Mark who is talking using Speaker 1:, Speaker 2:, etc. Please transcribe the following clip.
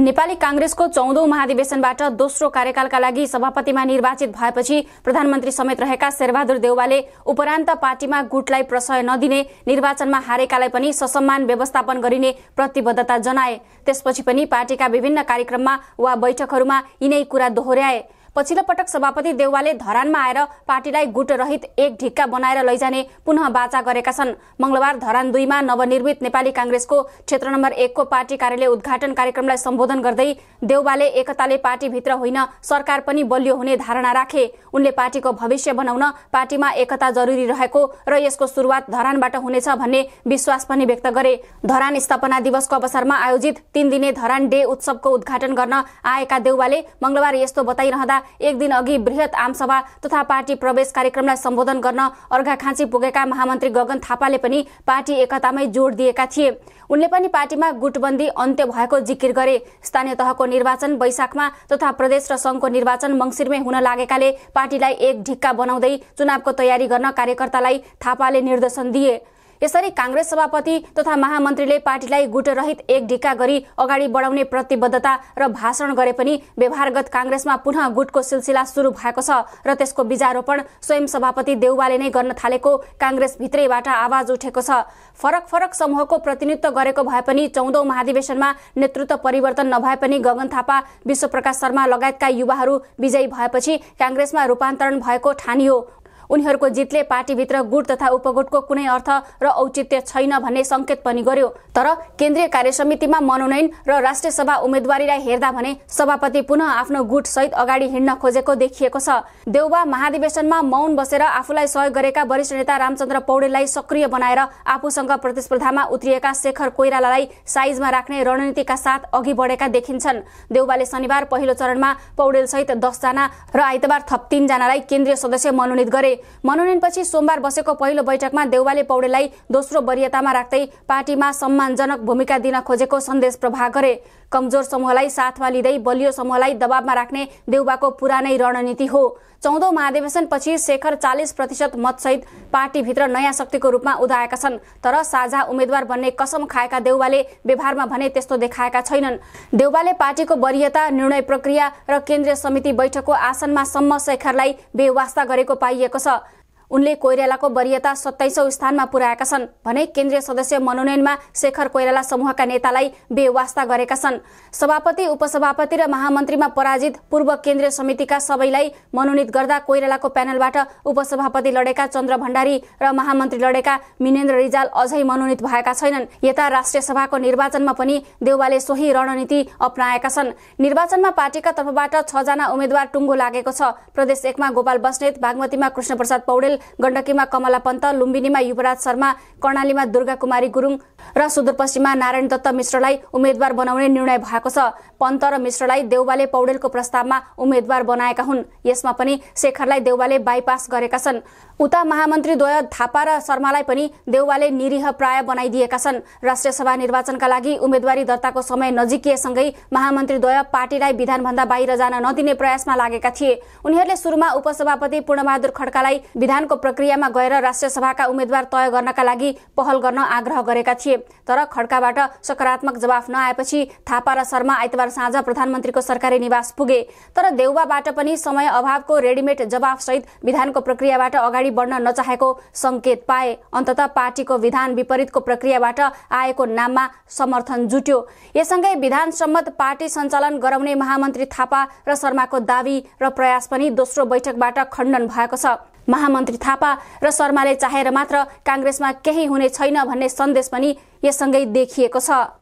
Speaker 1: नेपाली काङ्ग्रेसको चौधौं महाधिवेशनबाट दोस्रो कार्यकालका लागि सभापतिमा निर्वाचित भएपछि प्रधानमन्त्री समेत रहेका शेरबहादुर देउवाले उपरान्त पार्टीमा गुटलाई प्रशय नदिने निर्वाचनमा हारेकालाई पनि ससम्मान व्यवस्थापन गरिने प्रतिबद्धता जनाए त्यसपछि पनि पार्टीका विभिन्न कार्यक्रममा वा बैठकहरूमा यिनै कुरा दोहोर्याए पछिल्लो पटक सभापति देउवाले धरानमा आएर पार्टीलाई गुटरहित एक ढिक्का बनाएर लैजाने पुनः बाचा गरेका छन् मंगलबार धरान दुईमा नवनिर्मित नेपाली काँग्रेसको क्षेत्र नम्बर एकको पार्टी कार्यालय उद्घाटन कार्यक्रमलाई सम्बोधन गर्दै देउवाले एकताले पार्टीभित्र होइन सरकार पनि बलियो हुने धारणा राखे उनले पार्टीको भविष्य बनाउन पार्टीमा एकता जरुरी रहेको र यसको शुरूआत धरानबाट हुनेछ भन्ने विश्वास पनि व्यक्त गरे धरान स्थापना दिवसको अवसरमा आयोजित तीन दिने धरान डे उत्सवको उद्घाटन गर्न आएका देउवाले मंगलबार यस्तो बताइरहँदा एक दिन अघि वृहत आमसभा तथा पार्टी प्रवेश कार्यक्रमलाई सम्बोधन गर्न अर्घाखाँची पुगेका महामन्त्री गगन थापाले पनि पार्टी एकतामै जोड दिएका थिए उनले पनि पार्टीमा गुटबन्दी अन्त्य भएको जिकिर गरे स्थानीय तहको निर्वाचन वैशाखमा तथा प्रदेश र संघको निर्वाचन मङ्सिरमै हुन लागेकाले पार्टीलाई एक ढिक्का बनाउँदै चुनावको तयारी गर्न कार्यकर्तालाई थापाले निर्देशन दिए यसरी काङ्ग्रेस सभापति तथा महामन्त्रीले पार्टीलाई गुटरहित एक ढिक्का गरी अगाडि बढाउने प्रतिबद्धता र भाषण गरे पनि व्यवहारगत काङ्ग्रेसमा पुनः गुटको सिलसिला सुरु भएको छ र त्यसको बिजारोपण स्वयं सभापति देउवाले नै गर्न थालेको काङ्ग्रेस भित्रैबाट आवाज उठेको छ फरक फरक समूहको प्रतिनिधित्व गरेको भए पनि चौधौं महाधिवेशनमा नेतृत्व परिवर्तन नभए पनि गगन थापा विश्वप्रकाश शर्मा लगायतका युवाहरू विजयी भएपछि काङ्ग्रेसमा रूपान्तरण भएको ठानियो उनीहरूको जितले पार्टीभित्र गुट तथा उपगुटको कुनै अर्थ र औचित्य छैन भन्ने सङ्केत पनि गर्यो तर केन्द्रीय कार्य समितिमा मनोनयन र राष्ट्रिय सभा उम्मेद्वारीलाई हेर्दा भने सभापति पुनः आफ्नो गुट सहित अगाडि हिँड्न खोजेको देखिएको छ देउबा महाधिवेशनमा मौन बसेर आफूलाई सहयोग गरेका वरिष्ठ नेता रामचन्द्र पौडेललाई सक्रिय बनाएर आफूसँग प्रतिस्पर्धामा उत्रिएका शेखर कोइरालालाई साइजमा राख्ने रणनीतिका साथ अघि बढेका देखिन्छन् देउबाले शनिबार पहिलो चरणमा पौडेलसहित दसजना र आइतबार थप तीनजनालाई केन्द्रीय सदस्य मनोनित गरे मनोनयनपछि सोमबार बसेको पहिलो बैठकमा देउवाले पौडेलाई दोस्रो वरियतामा राख्दै पार्टीमा सम्मानजनक भूमिका दिन खोजेको सन्देश प्रभाव गरे कमजोर समूहलाई साथमा लिँदै बलियो समूहलाई दबावमा राख्ने देउबाको पुरानै रणनीति हो चौधौँ महाधिवेशनपछि शेखर चालिस प्रतिशत मतसहित पार्टीभित्र नयाँ शक्तिको रूपमा उदाएका छन् तर साझा उम्मेद्वार बन्ने कसम खाएका देउवाले व्यवहारमा भने त्यस्तो देखाएका छैनन् देउवाले पार्टीको वरियता निर्णय प्रक्रिया र केन्द्रीय समिति बैठकको आसनमा सम्म शेखरलाई बेवास्ता गरेको पाइएको छ さ、उनले कोइरालाको वरियता सत्ताइसौं स्थानमा पुर्याएका छन् भने केन्द्रीय सदस्य मनोनयनमा शेखर कोइराला समूहका नेतालाई बेवास्ता गरेका छन् सभापति उपसभापति र महामन्त्रीमा पराजित पूर्व केन्द्रीय समितिका सबैलाई मनोनित गर्दा कोइरालाको प्यानलबाट उपसभापति लडेका चन्द्र भण्डारी र महामन्त्री लडेका मिनेन्द्र रिजाल अझै मनोनित भएका छैनन् यता राष्ट्रिय सभाको निर्वाचनमा पनि देउवाले सोही रणनीति अप्नाएका छन् निर्वाचनमा पार्टीका तर्फबाट छजना उम्मेद्वार टुङ्गो लागेको छ प्रदेश एकमा गोपाल बस्नेत बागमतीमा कृष्णप्रसाद पौडेल गण्डकीमा कमला पन्त लुम्बिनीमा युवराज शर्मा कर्णालीमा दुर्गा कुमारी गुरुङ र सुदूरपश्चिममा नारायण दत्त मिश्रलाई उम्मेद्वार बनाउने निर्णय भएको छ पन्त र मिश्रलाई देउबाले पौडेलको प्रस्तावमा उम्मेद्वार बनाएका हुन् यसमा पनि शेखरलाई देउबाले बाइपास गरेका छन् उता महामन्त्री महामन्त्रीद्वय थापा र शर्मालाई पनि देउबाले निरीह प्राय बनाइदिएका छन् राष्ट्रिय सभा निर्वाचनका लागि उम्मेद्वारी दर्ताको समय नजिकिएसँगै महामन्त्रीद्वय पार्टीलाई विधानभन्दा बाहिर जान नदिने प्रयासमा लागेका थिए उनीहरूले सुरुमा उपसभापति पूर्णबहादुर खड्कालाई विधान मतदानको प्रक्रियामा गएर राष्ट्रिय सभाका उम्मेद्वार तय गर्नका लागि पहल गर्न आग्रह गरेका थिए तर खड्काबाट सकारात्मक जवाफ नआएपछि थापा र शर्मा आइतबार साँझ प्रधानमन्त्रीको सरकारी निवास पुगे तर देउवाबाट पनि समय अभावको रेडिमेड जवाफसहित विधानको प्रक्रियाबाट अगाडि बढ्न नचाहेको संकेत पाए अन्तत पार्टीको विधान विपरीतको प्रक्रियाबाट आएको नाममा समर्थन जुट्यो यससँगै विधान सम्मत पार्टी सञ्चालन गराउने महामन्त्री थापा र शर्माको दावी र प्रयास पनि दोस्रो बैठकबाट खण्डन भएको छ महामन्त्री थापा र शर्माले चाहेर मात्र काङ्ग्रेसमा केही हुने छैन भन्ने सन्देश पनि यससँगै देखिएको छ